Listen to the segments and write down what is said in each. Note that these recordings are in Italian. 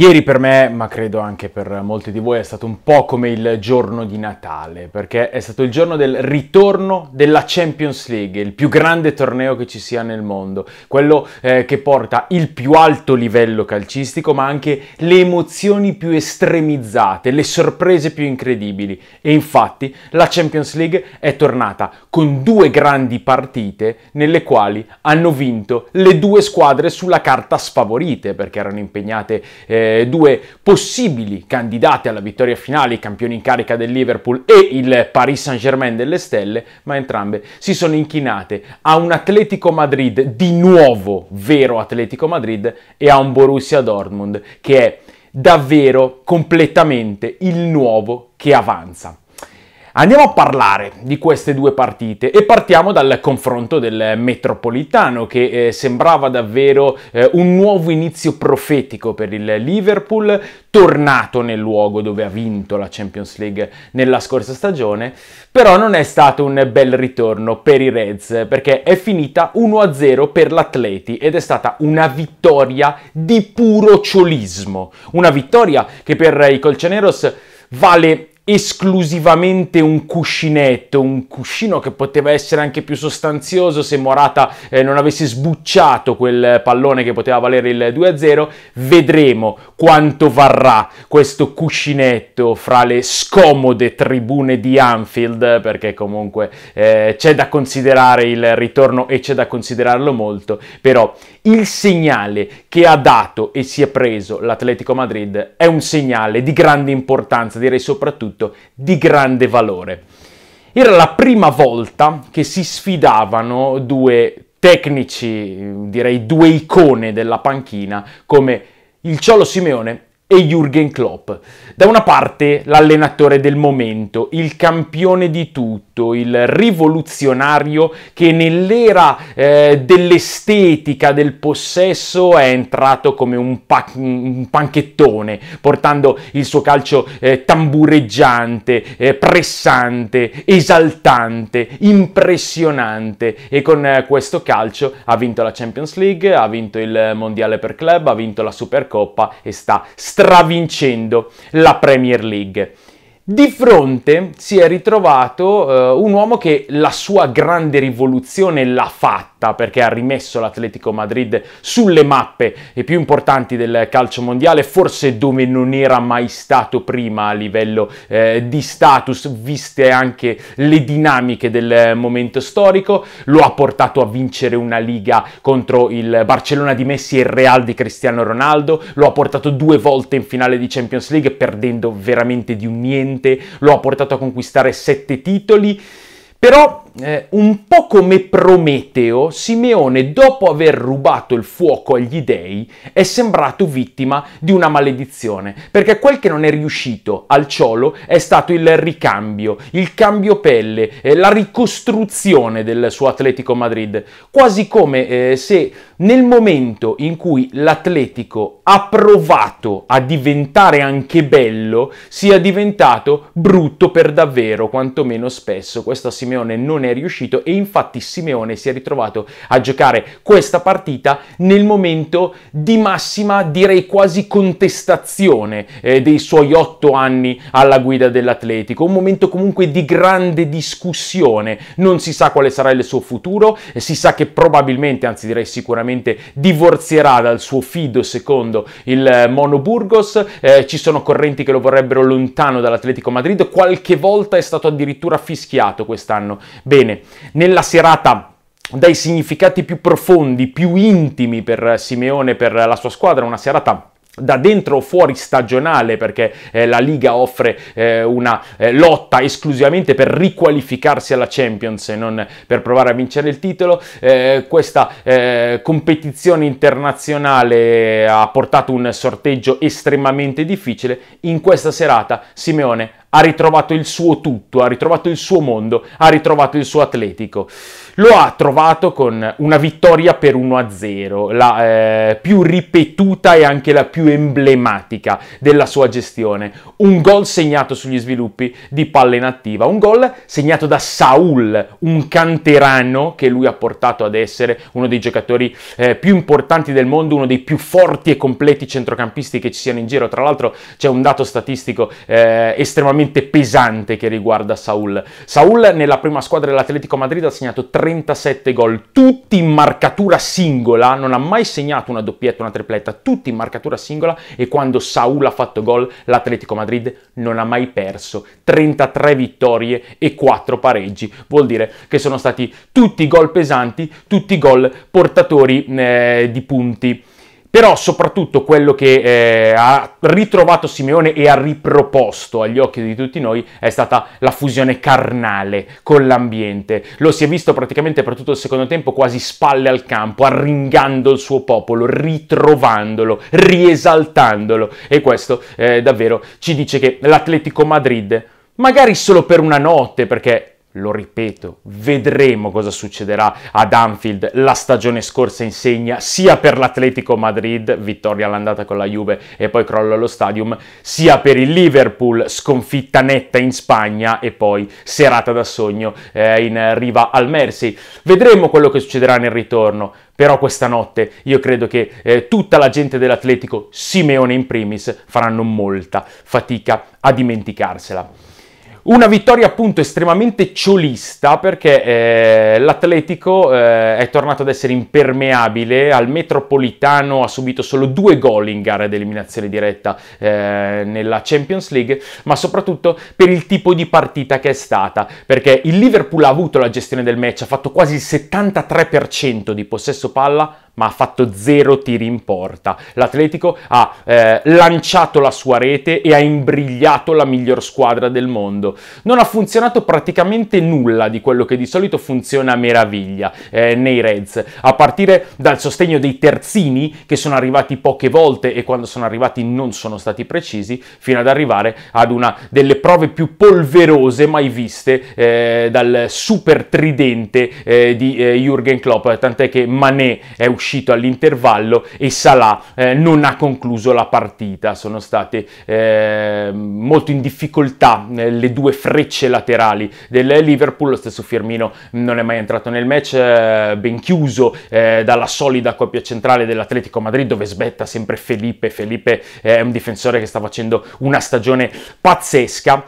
Ieri per me, ma credo anche per molti di voi, è stato un po' come il giorno di Natale, perché è stato il giorno del ritorno della Champions League, il più grande torneo che ci sia nel mondo, quello eh, che porta il più alto livello calcistico, ma anche le emozioni più estremizzate, le sorprese più incredibili. E infatti la Champions League è tornata con due grandi partite nelle quali hanno vinto le due squadre sulla carta sfavorite, perché erano impegnate... Eh, eh, due possibili candidati alla vittoria finale, i campioni in carica del Liverpool e il Paris Saint-Germain delle stelle, ma entrambe si sono inchinate a un Atletico Madrid di nuovo vero Atletico Madrid e a un Borussia Dortmund che è davvero completamente il nuovo che avanza. Andiamo a parlare di queste due partite e partiamo dal confronto del metropolitano che eh, sembrava davvero eh, un nuovo inizio profetico per il Liverpool, tornato nel luogo dove ha vinto la Champions League nella scorsa stagione, però non è stato un bel ritorno per i Reds perché è finita 1-0 per l'Atleti ed è stata una vittoria di puro ciolismo, una vittoria che per i Colceneros vale esclusivamente un cuscinetto, un cuscino che poteva essere anche più sostanzioso se Morata eh, non avesse sbucciato quel pallone che poteva valere il 2-0, vedremo quanto varrà questo cuscinetto fra le scomode tribune di Anfield, perché comunque eh, c'è da considerare il ritorno e c'è da considerarlo molto, però il segnale che ha dato e si è preso l'Atletico Madrid è un segnale di grande importanza, direi soprattutto argomento di grande valore. Era la prima volta che si sfidavano due tecnici, direi due icone della panchina, come il Ciolo Simeone e Jürgen Klopp. Da una parte l'allenatore del momento, il campione di tutto, il rivoluzionario che nell'era eh, dell'estetica, del possesso è entrato come un, pa- un panchettone, portando il suo calcio eh, tambureggiante, eh, pressante, esaltante, impressionante e con eh, questo calcio ha vinto la Champions League, ha vinto il Mondiale per Club, ha vinto la Supercoppa e sta stravincendo la Premier League. Di fronte si è ritrovato eh, un uomo che la sua grande rivoluzione l'ha fatta perché ha rimesso l'Atletico Madrid sulle mappe più importanti del calcio mondiale, forse dove non era mai stato prima a livello eh, di status, viste anche le dinamiche del momento storico, lo ha portato a vincere una liga contro il Barcellona di Messi e il Real di Cristiano Ronaldo, lo ha portato due volte in finale di Champions League perdendo veramente di un niente sicuramente lo ha portato a conquistare sette titoli. Però, eh, un po' come Prometeo, Simeone, dopo aver rubato il fuoco agli dèi, è sembrato vittima di una maledizione, perché quel che non è riuscito al Ciolo è stato il ricambio, il cambio pelle, eh, la ricostruzione del suo Atletico Madrid, quasi come eh, se nel momento in cui l'Atletico ha provato a diventare anche bello, sia diventato brutto per davvero, quantomeno spesso. Questo a Simeone non è riuscito e infatti Simeone si è ritrovato a giocare questa partita nel momento di massima, direi quasi contestazione eh, dei suoi otto anni alla guida dell'Atletico. Un momento comunque di grande discussione. Non si sa quale sarà il suo futuro, eh, si sa che probabilmente, anzi direi sicuramente, praticamente divorzierà dal suo fido secondo il eh, Mono Burgos, eh, ci sono correnti che lo vorrebbero lontano dall'Atletico Madrid, qualche volta è stato addirittura fischiato quest'anno. Bene, nella serata dai significati più profondi, più intimi per Simeone, per la sua squadra, una serata da dentro o fuori stagionale perché eh, la Liga offre eh, una eh, lotta esclusivamente per riqualificarsi alla Champions e non per provare a vincere il titolo. Eh, questa eh, competizione internazionale ha portato un sorteggio estremamente difficile. In questa serata Simeone ha ritrovato il suo tutto, ha ritrovato il suo mondo, ha ritrovato il suo atletico. Lo ha trovato con una vittoria per 1-0, la eh, più ripetuta e anche la più emblematica della sua gestione. Un gol segnato sugli sviluppi di palla inattiva, un gol segnato da Saul, un canterano che lui ha portato ad essere uno dei giocatori eh, più importanti del mondo, uno dei più forti e completi centrocampisti che ci siano in giro. Tra l'altro c'è un dato statistico eh, estremamente estremamente pesante che riguarda Saul. Saul nella prima squadra dell'Atletico Madrid ha segnato 37 gol, tutti in marcatura singola, non ha mai segnato una doppietta, una tripletta, tutti in marcatura singola e quando Saul ha fatto gol l'Atletico Madrid non ha mai perso. 33 vittorie e 4 pareggi, vuol dire che sono stati tutti gol pesanti, tutti gol portatori eh, di punti. Però soprattutto quello che eh, ha ritrovato Simeone e ha riproposto agli occhi di tutti noi è stata la fusione carnale con l'ambiente. Lo si è visto praticamente per tutto il secondo tempo quasi spalle al campo, arringando il suo popolo, ritrovandolo, riesaltandolo. E questo eh, davvero ci dice che l'Atletico Madrid, magari solo per una notte, perché lo ripeto, vedremo cosa succederà ad Anfield. La stagione scorsa in segna sia per l'Atletico Madrid, vittoria all'andata con la Juve e poi crollo allo stadium, sia per il Liverpool, sconfitta netta in Spagna e poi serata da sogno eh, in riva al Mersey. Vedremo quello che succederà nel ritorno. Però questa notte io credo che eh, tutta la gente dell'Atletico, Simeone in primis, faranno molta fatica a dimenticarsela. Una vittoria appunto estremamente ciolista perché eh, l'Atletico eh, è tornato ad essere impermeabile, al Metropolitano ha subito solo due gol in gara di eliminazione diretta eh, nella Champions League, ma soprattutto per il tipo di partita che è stata, perché il Liverpool ha avuto la gestione del match, ha fatto quasi il 73% di possesso palla, ma ha fatto zero tiri in porta. L'Atletico ha eh, lanciato la sua rete e ha imbrigliato la miglior squadra del mondo. Non ha funzionato praticamente nulla di quello che di solito funziona a meraviglia eh, nei Reds, a partire dal sostegno dei terzini che sono arrivati poche volte e quando sono arrivati non sono stati precisi, fino ad arrivare ad una delle prove più polverose mai viste eh, dal super tridente eh, di eh, Jürgen Klopp, tant'è che Mané è uscito uscito all'intervallo e Salah eh, non ha concluso la partita. Sono state eh, molto in difficoltà eh, le due frecce laterali del Liverpool. Lo stesso Firmino non è mai entrato nel match, eh, ben chiuso eh, dalla solida coppia centrale dell'Atletico Madrid dove sbetta sempre Felipe. Felipe è un difensore che sta facendo una stagione pazzesca.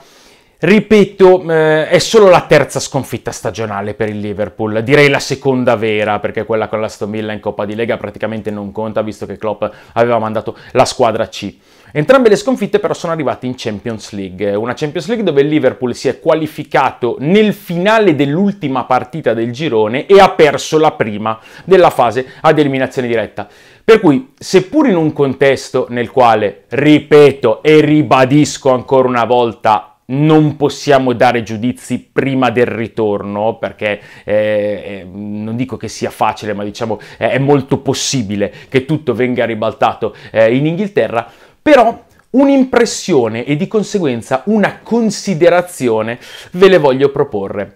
Ripeto, eh, è solo la terza sconfitta stagionale per il Liverpool, direi la seconda vera, perché quella con la Stomilla in Coppa di Lega praticamente non conta, visto che Klopp aveva mandato la squadra C. Entrambe le sconfitte però sono arrivate in Champions League, una Champions League dove il Liverpool si è qualificato nel finale dell'ultima partita del girone e ha perso la prima della fase ad eliminazione diretta. Per cui, seppur in un contesto nel quale, ripeto e ribadisco ancora una volta, non possiamo dare giudizi prima del ritorno perché eh, eh, non dico che sia facile ma diciamo eh, è molto possibile che tutto venga ribaltato eh, in Inghilterra però un'impressione e di conseguenza una considerazione ve le voglio proporre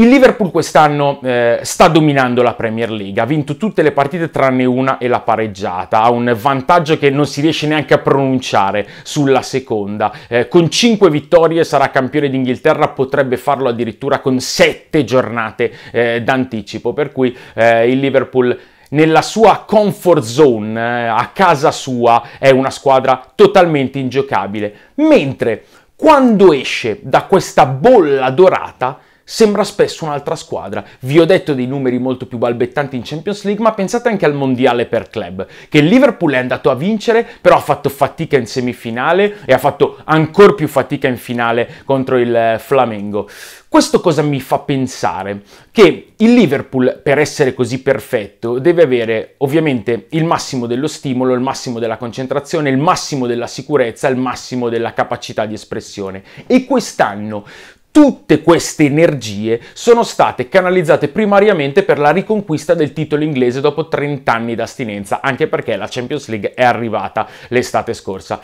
il Liverpool quest'anno eh, sta dominando la Premier League, ha vinto tutte le partite tranne una e la pareggiata, ha un vantaggio che non si riesce neanche a pronunciare sulla seconda. Eh, con 5 vittorie sarà campione d'Inghilterra, potrebbe farlo addirittura con 7 giornate eh, d'anticipo, per cui eh, il Liverpool nella sua comfort zone, eh, a casa sua, è una squadra totalmente ingiocabile. Mentre quando esce da questa bolla dorata, sembra spesso un'altra squadra. Vi ho detto dei numeri molto più balbettanti in Champions League, ma pensate anche al mondiale per club, che il Liverpool è andato a vincere, però ha fatto fatica in semifinale e ha fatto ancora più fatica in finale contro il eh, Flamengo. Questo cosa mi fa pensare? Che il Liverpool, per essere così perfetto, deve avere ovviamente il massimo dello stimolo, il massimo della concentrazione, il massimo della sicurezza, il massimo della capacità di espressione. E quest'anno Tutte queste energie sono state canalizzate primariamente per la riconquista del titolo inglese dopo 30 anni d'astinenza, anche perché la Champions League è arrivata l'estate scorsa.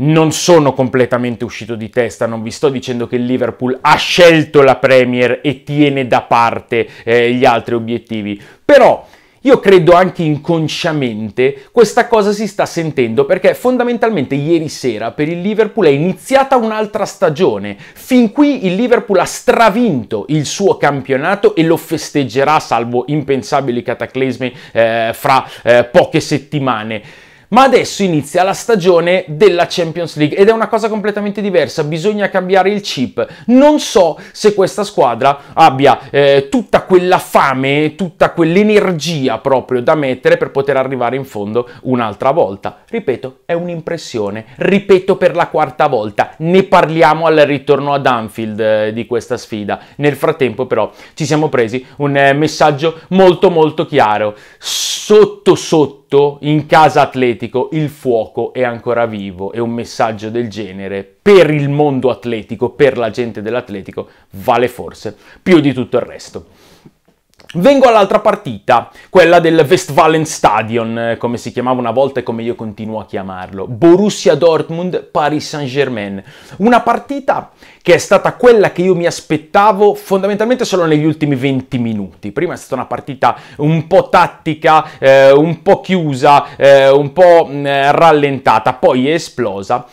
Non sono completamente uscito di testa, non vi sto dicendo che il Liverpool ha scelto la Premier e tiene da parte eh, gli altri obiettivi, però io credo anche inconsciamente questa cosa si sta sentendo perché fondamentalmente ieri sera per il Liverpool è iniziata un'altra stagione. Fin qui il Liverpool ha stravinto il suo campionato e lo festeggerà salvo impensabili cataclismi eh, fra eh, poche settimane. Ma adesso inizia la stagione della Champions League ed è una cosa completamente diversa, bisogna cambiare il chip. Non so se questa squadra abbia eh, tutta quella fame, tutta quell'energia proprio da mettere per poter arrivare in fondo un'altra volta. Ripeto, è un'impressione, ripeto per la quarta volta, ne parliamo al ritorno ad Anfield eh, di questa sfida. Nel frattempo però ci siamo presi un eh, messaggio molto molto chiaro, sotto sotto sotto in casa atletico il fuoco è ancora vivo e un messaggio del genere per il mondo atletico, per la gente dell'atletico, vale forse più di tutto il resto. Vengo all'altra partita, quella del Westfalen Stadion, eh, come si chiamava una volta e come io continuo a chiamarlo. Borussia Dortmund, Paris Saint-Germain. Una partita che è stata quella che io mi aspettavo fondamentalmente solo negli ultimi 20 minuti. Prima è stata una partita un po' tattica, eh, un po' chiusa, eh, un po' mm, rallentata, poi è esplosa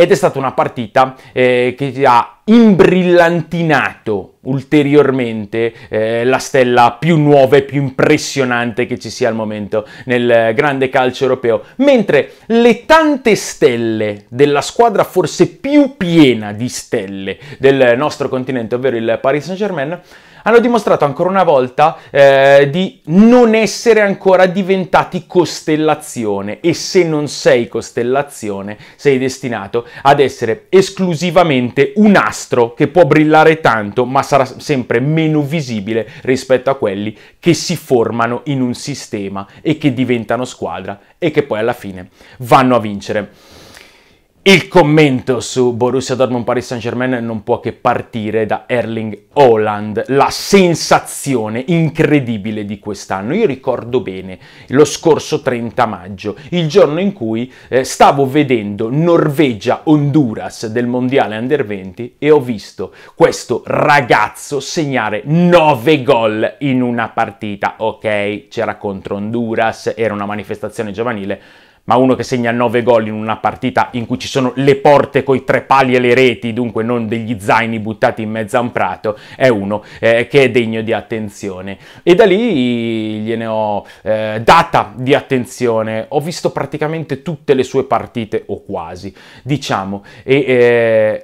ed è stata una partita eh, che ha imbrillantinato ulteriormente eh, la stella più nuova e più impressionante che ci sia al momento nel grande calcio europeo, mentre le tante stelle della squadra forse più piena di stelle del nostro continente, ovvero il Paris Saint-Germain, hanno dimostrato ancora una volta eh, di non essere ancora diventati costellazione e se non sei costellazione sei destinato ad essere esclusivamente un astro che può brillare tanto ma sarà sempre meno visibile rispetto a quelli che si formano in un sistema e che diventano squadra e che poi alla fine vanno a vincere. Il commento su Borussia Dortmund Paris Saint-Germain non può che partire da Erling Haaland, la sensazione incredibile di quest'anno. Io ricordo bene lo scorso 30 maggio, il giorno in cui eh, stavo vedendo Norvegia-Honduras del Mondiale Under 20 e ho visto questo ragazzo segnare 9 gol in una partita. Ok, c'era contro Honduras, era una manifestazione giovanile, ma uno che segna 9 gol in una partita in cui ci sono le porte coi tre pali e le reti, dunque non degli zaini buttati in mezzo a un prato, è uno eh, che è degno di attenzione. E da lì gliene ho eh, data di attenzione, ho visto praticamente tutte le sue partite, o quasi, diciamo, e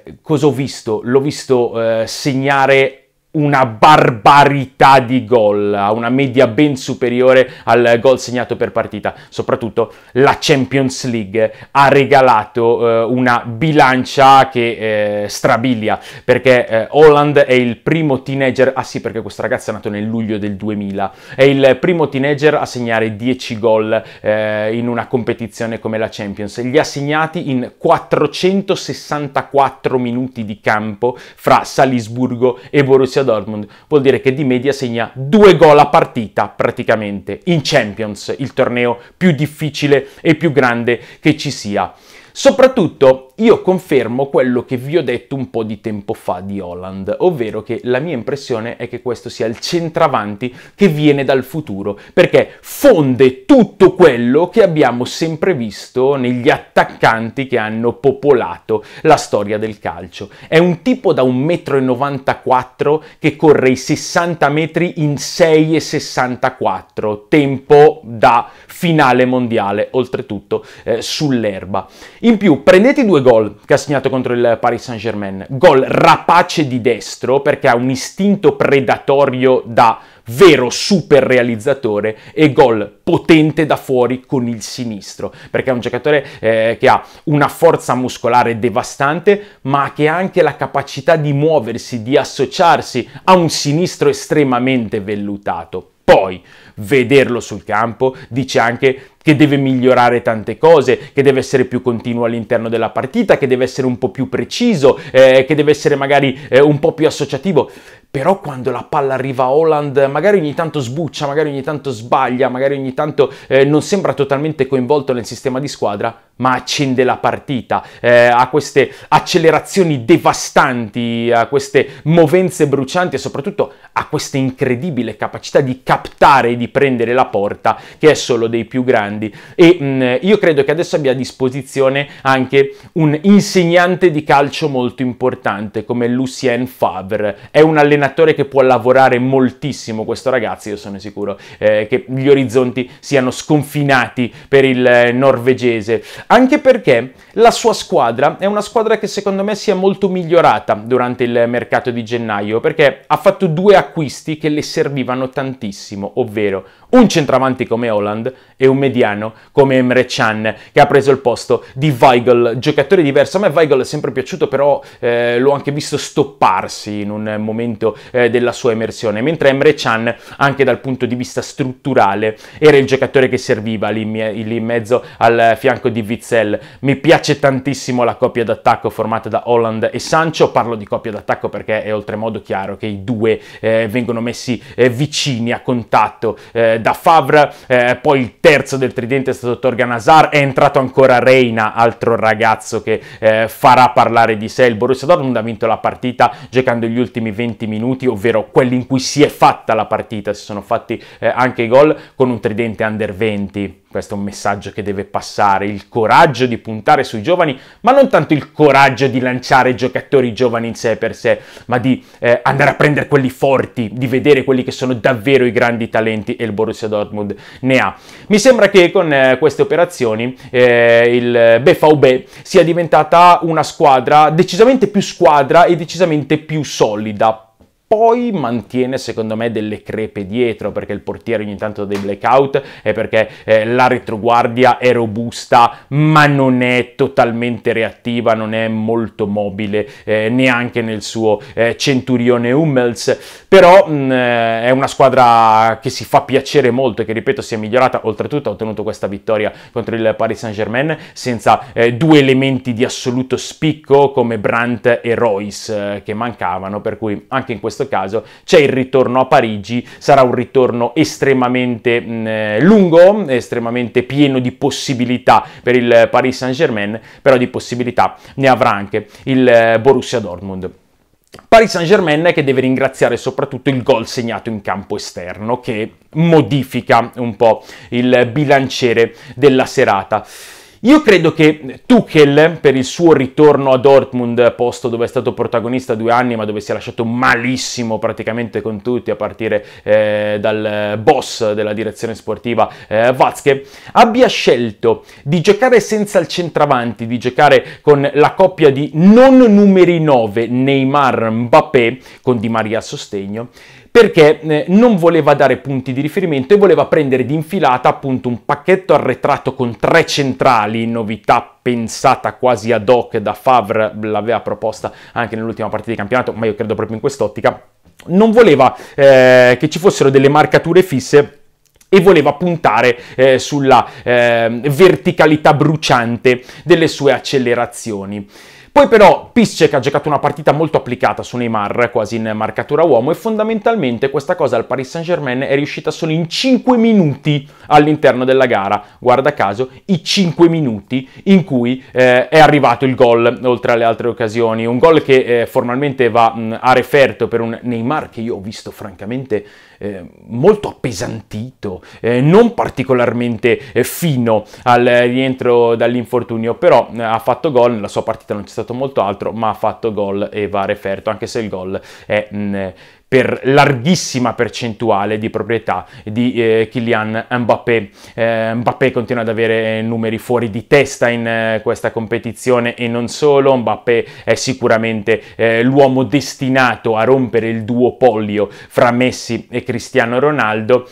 eh, cosa ho visto? L'ho visto eh, segnare una barbarità di gol, ha una media ben superiore al gol segnato per partita. Soprattutto la Champions League ha regalato eh, una bilancia che eh, strabilia, perché eh, Holland è il primo teenager, ah sì perché questo ragazzo è nato nel luglio del 2000, è il primo teenager a segnare 10 gol eh, in una competizione come la Champions. Gli ha segnati in 464 minuti di campo fra Salisburgo e Borussia Borussia Dortmund, vuol dire che di media segna due gol a partita praticamente in Champions, il torneo più difficile e più grande che ci sia. Soprattutto io confermo quello che vi ho detto un po' di tempo fa di Holland, ovvero che la mia impressione è che questo sia il centravanti che viene dal futuro, perché fonde tutto quello che abbiamo sempre visto negli attaccanti che hanno popolato la storia del calcio. È un tipo da 1,94 m che corre i 60 metri in 6,64, tempo da finale mondiale, oltretutto eh, sull'erba. In più, prendete due gol gol che ha segnato contro il Paris Saint-Germain. Gol rapace di destro perché ha un istinto predatorio da vero super realizzatore e gol potente da fuori con il sinistro, perché è un giocatore eh, che ha una forza muscolare devastante, ma che ha anche la capacità di muoversi, di associarsi a un sinistro estremamente vellutato. Poi vederlo sul campo dice anche che deve migliorare tante cose, che deve essere più continuo all'interno della partita, che deve essere un po' più preciso, eh, che deve essere magari eh, un po' più associativo. Però quando la palla arriva a Holland, magari ogni tanto sbuccia, magari ogni tanto sbaglia, magari ogni tanto eh, non sembra totalmente coinvolto nel sistema di squadra, ma accende la partita, eh, ha queste accelerazioni devastanti, a queste movenze brucianti e soprattutto a questa incredibile capacità di captare e di prendere la porta che è solo dei più grandi grandi e mh, mm, io credo che adesso abbia a disposizione anche un insegnante di calcio molto importante come Lucien Favre. È un allenatore che può lavorare moltissimo questo ragazzo, io sono sicuro eh, che gli orizzonti siano sconfinati per il eh, norvegese, anche perché la sua squadra è una squadra che secondo me si è molto migliorata durante il mercato di gennaio perché ha fatto due acquisti che le servivano tantissimo, ovvero un centravanti come Holland e un mediano come Emre Chan che ha preso il posto di Weigl, giocatore diverso. A me Weigl è sempre piaciuto, però eh, l'ho anche visto stopparsi in un momento eh, della sua emersione, mentre Emre Chan, anche dal punto di vista strutturale, era il giocatore che serviva lì, lì in mezzo al fianco di Witzel. Mi piace tantissimo la coppia d'attacco formata da Holland e Sancho, parlo di coppia d'attacco perché è oltremodo chiaro che i due eh, vengono messi eh, vicini a contatto eh, eh, da Favre, eh, poi il terzo del tridente è stato Torgan Hazard, è entrato ancora Reina, altro ragazzo che eh, farà parlare di sé. Il Borussia Dortmund ha vinto la partita giocando gli ultimi 20 minuti, ovvero quelli in cui si è fatta la partita, si sono fatti eh, anche i gol con un tridente under 20. Questo è un messaggio che deve passare, il coraggio di puntare sui giovani, ma non tanto il coraggio di lanciare giocatori giovani in sé per sé, ma di eh, andare a prendere quelli forti, di vedere quelli che sono davvero i grandi talenti e il Borussia Dortmund ne ha. Mi sembra che con eh, queste operazioni eh, il BVB sia diventata una squadra decisamente più squadra e decisamente più solida, poi mantiene secondo me delle crepe dietro perché il portiere ogni tanto ha dei blackout e perché eh, la retroguardia è robusta ma non è totalmente reattiva, non è molto mobile eh, neanche nel suo eh, centurione Hummels, però mh, mm, eh, è una squadra che si fa piacere molto e che ripeto si è migliorata, oltretutto ha ottenuto questa vittoria contro il Paris Saint-Germain senza eh, due elementi di assoluto spicco come Brandt e Royce eh, che mancavano, per cui anche in questo questo caso c'è il ritorno a Parigi, sarà un ritorno estremamente mh, mm, eh, lungo, estremamente pieno di possibilità per il Paris Saint-Germain, però di possibilità ne avrà anche il eh, Borussia Dortmund. Paris Saint-Germain che deve ringraziare soprattutto il gol segnato in campo esterno che modifica un po' il bilanciere della serata. Io credo che Tuchel, per il suo ritorno a Dortmund, posto dove è stato protagonista due anni, ma dove si è lasciato malissimo praticamente con tutti, a partire eh, dal boss della direzione sportiva eh, Vazche, abbia scelto di giocare senza il centravanti, di giocare con la coppia di non numeri 9 Neymar-Mbappé, con Di Maria a sostegno, perché eh, non voleva dare punti di riferimento e voleva prendere d'infilata appunto un pacchetto arretrato con tre centrali, novità pensata quasi ad hoc da Favre, l'aveva proposta anche nell'ultima partita di campionato, ma io credo proprio in quest'ottica, non voleva eh, che ci fossero delle marcature fisse e voleva puntare eh, sulla eh, verticalità bruciante delle sue accelerazioni. Poi però Piscek ha giocato una partita molto applicata su Neymar, quasi in marcatura uomo, e fondamentalmente questa cosa al Paris Saint-Germain è riuscita solo in 5 minuti all'interno della gara. Guarda caso, i 5 minuti in cui eh, è arrivato il gol, oltre alle altre occasioni. Un gol che eh, formalmente va mh, a referto per un Neymar che io ho visto francamente eh, molto appesantito, eh, non particolarmente eh, fino al rientro dall'infortunio, però eh, ha fatto gol, nella sua partita non c'è stato molto altro, ma ha fatto gol e va referto, anche se il gol è mh, mm, per larghissima percentuale di proprietà di eh, Kylian Mbappé. Eh, Mbappé continua ad avere eh, numeri fuori di testa in eh, questa competizione e non solo, Mbappé è sicuramente eh, l'uomo destinato a rompere il duopolio fra Messi e Cristiano Ronaldo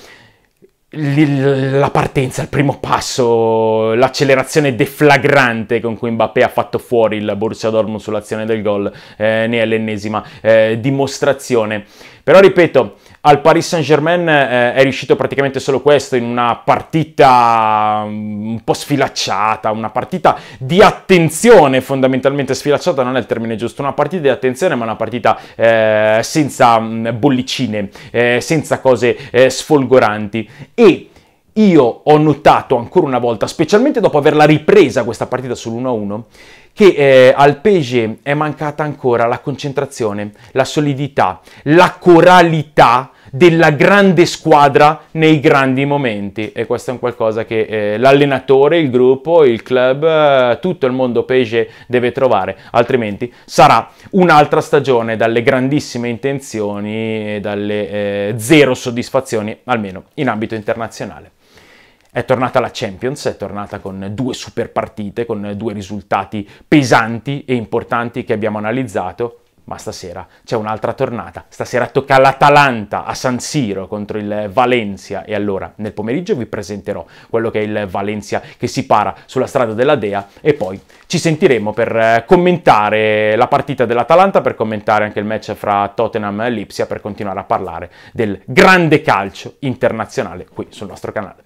la partenza, il primo passo, l'accelerazione deflagrante con cui Mbappé ha fatto fuori il Borussia Dortmund sull'azione del gol eh, ne è l'ennesima eh, dimostrazione. Però ripeto, al Paris Saint-Germain eh, è riuscito praticamente solo questo in una partita mm, un po' sfilacciata, una partita di attenzione fondamentalmente sfilacciata, non è il termine giusto, una partita di attenzione ma una partita eh, senza mm, bollicine, eh, senza cose eh, sfolgoranti. E io ho notato ancora una volta, specialmente dopo averla ripresa questa partita sull'1-1, che eh, al PSG è mancata ancora la concentrazione, la solidità, la coralità della grande squadra nei grandi momenti e questo è un qualcosa che eh, l'allenatore, il gruppo, il club, eh, tutto il mondo Peugeot deve trovare, altrimenti sarà un'altra stagione dalle grandissime intenzioni e dalle eh, zero soddisfazioni, almeno in ambito internazionale. È tornata la Champions, è tornata con due super partite, con due risultati pesanti e importanti che abbiamo analizzato ma stasera c'è un'altra tornata. Stasera tocca all'Atalanta a San Siro contro il Valencia e allora nel pomeriggio vi presenterò quello che è il Valencia che si para sulla strada della Dea e poi ci sentiremo per eh, commentare la partita dell'Atalanta, per commentare anche il match fra Tottenham e Lipsia per continuare a parlare del grande calcio internazionale qui sul nostro canale.